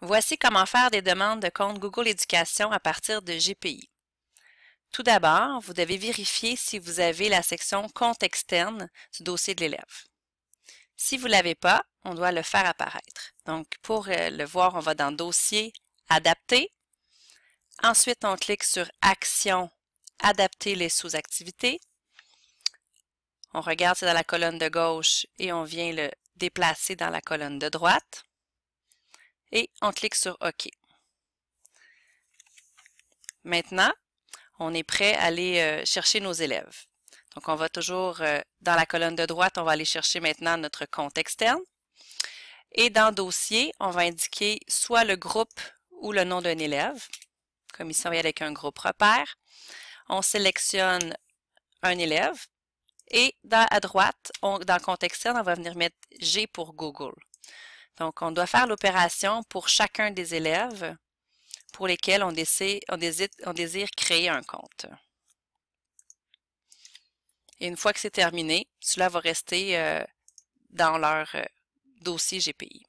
Voici comment faire des demandes de compte Google Éducation à partir de GPI. Tout d'abord, vous devez vérifier si vous avez la section Compte externe du dossier de l'élève. Si vous ne l'avez pas, on doit le faire apparaître. Donc, pour euh, le voir, on va dans Dossier, Adapter. Ensuite, on clique sur Action »« Adapter les sous-activités. On regarde, c'est dans la colonne de gauche et on vient le déplacer dans la colonne de droite et on clique sur OK. Maintenant, on est prêt à aller euh, chercher nos élèves. Donc, on va toujours, euh, dans la colonne de droite, on va aller chercher maintenant notre compte externe. Et dans Dossier, on va indiquer soit le groupe ou le nom d'un élève, comme ici on avec un groupe repère. On sélectionne un élève et à droite, dans compte externe, on va venir mettre G pour Google. Donc, on doit faire l'opération pour chacun des élèves pour lesquels on désire, créer un compte. Et une fois que c'est terminé, cela va rester euh, dans leur euh, dossier GPI.